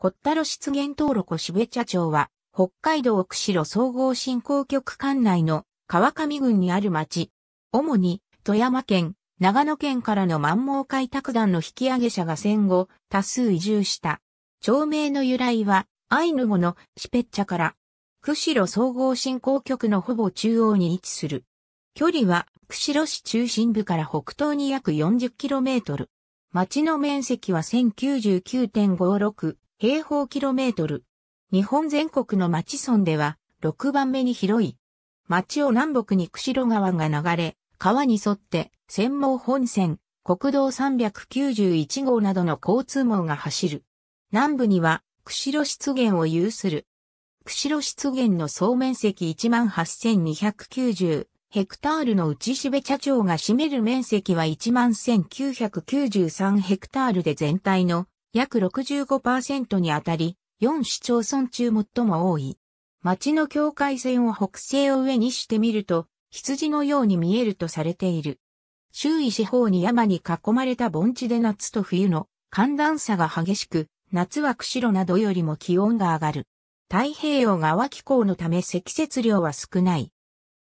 コッタロ湿原登録標茶町は、北海道釧路総合振興局管内の川上郡にある町。主に、富山県、長野県からの満毛開拓団の引き上げ者が戦後、多数移住した。町名の由来は、アイヌ語のシペッチャから、釧路総合振興局のほぼ中央に位置する。距離は、釧路市中心部から北東に約 40km。町の面積は1099.56平方キロメートル。日本全国の町村では6番目に広い。町を南北に釧路川が流れ、川に沿って専門本線、国道391号などの交通網が走る。南部には釧路湿原を有する。釧路湿原の総面積18,290ヘクタールの内べ。茶町が占める面積は11,993ヘクタールで全体の約65%にあたり、4市町村中最も多い。町の境界線を北西を上にしてみると、羊のように見えるとされている。周囲四方に山に囲まれた盆地で夏と冬の寒暖差が激しく、夏は釧路などよりも気温が上がる。太平洋側気候のため積雪量は少ない。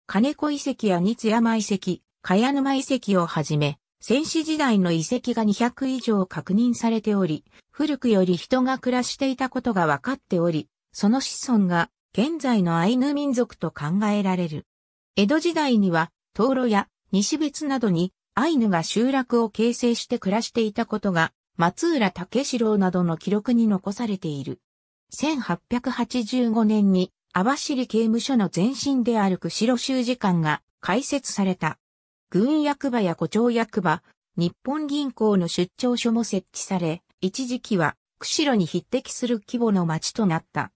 金子遺跡や日山遺跡、茅沼遺跡をはじめ、戦死時代の遺跡が200以上確認されており、古くより人が暮らしていたことが分かっており、その子孫が現在のアイヌ民族と考えられる。江戸時代には、灯籠や西別などにアイヌが集落を形成して暮らしていたことが、松浦武四郎などの記録に残されている。1885年に網走刑務所の前身である釧路州士官が開設された。軍役場や古町役場、日本銀行の出張所も設置され、一時期は釧路に匹敵する規模の町となった。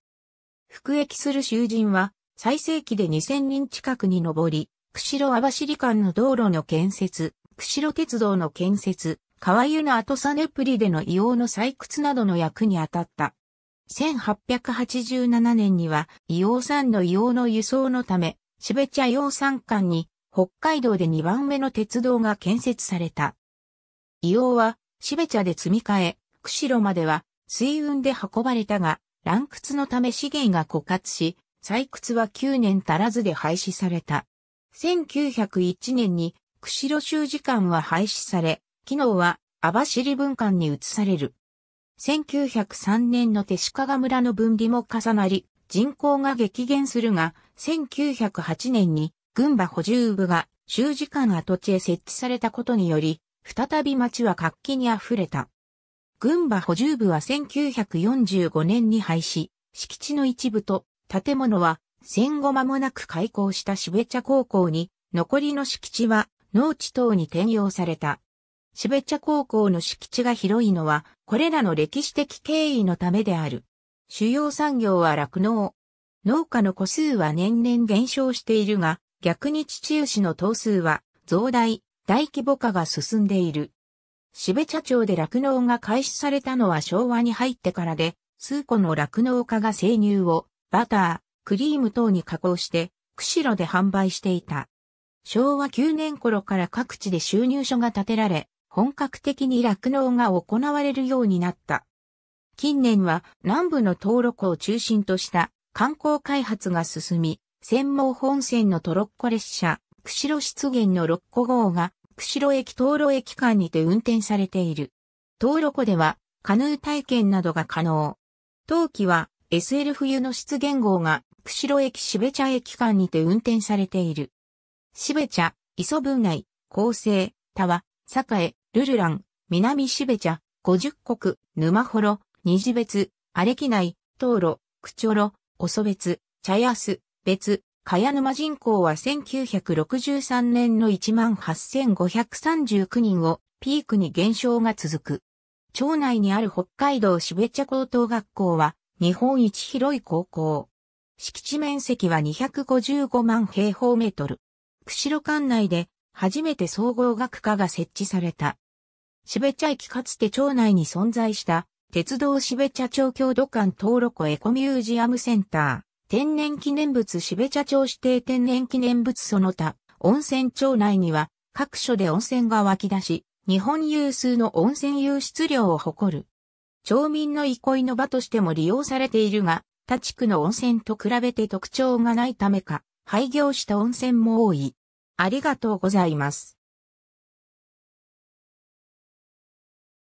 服役する囚人は最盛期で2000人近くに上り、釧路網走間の道路の建設、釧路鉄道の建設、川湯の後サネプリでの硫黄の採掘などの役に当たった。1887年には硫黄産の硫黄の輸送のため、シベチャ硫黄産間に北海道で2番目の鉄道が建設された。硫黄は、標茶で積み替え、釧路までは水運で運ばれたが、乱掘のため資源が枯渇し、採掘は9年足らずで廃止された。1901年に釧路州時間は廃止され、機能は網走文館に移される。1903年の手鹿村の分離も重なり、人口が激減するが、1908年に群馬補充部が終時間跡地へ設置されたことにより、再び町は活気に溢れた。群馬補充部は1945年に廃止、敷地の一部と建物は戦後間もなく開校した渋茶高校に、残りの敷地は農地等に転用された。渋茶高校の敷地が広いのは、これらの歴史的経緯のためである。主要産業は酪農。農家の個数は年々減少しているが、逆に父牛の頭数は増大、大規模化が進んでいる。標茶町で酪農が開始されたのは昭和に入ってからで、数個の酪農家が生乳をバター、クリーム等に加工して、釧路で販売していた。昭和9年頃から各地で収入所が建てられ、本格的に酪農が行われるようになった。近年は南部の登録を中心とした観光開発が進み、専門本線のトロッコ列車、釧路湿原の6個号が、釧路駅東路駅間にて運転されている。東路湖では、カヌー体験などが可能。冬季は、SL 冬の湿原号が、釧路駅標茶駅間にて運転されている。標茶、磯分内、厚生、田和、栄、ルルラン、南標茶、五十国、沼幌、二次別、荒木内、東路、口ろ、おそ別、茶安、別、茅沼人口は1963年の18,539人をピークに減少が続く。町内にある北海道標茶高等学校は日本一広い高校。敷地面積は255万平方メートル。釧路管内で初めて総合学科が設置された。標茶駅かつて町内に存在した鉄道標茶町郷土館登録エコミュージアムセンター。天然記念物標茶町指定天然記念物その他、温泉町内には各所で温泉が湧き出し、日本有数の温泉湧出量を誇る。町民の憩いの場としても利用されているが、他地区の温泉と比べて特徴がないためか、廃業した温泉も多い。ありがとうございます。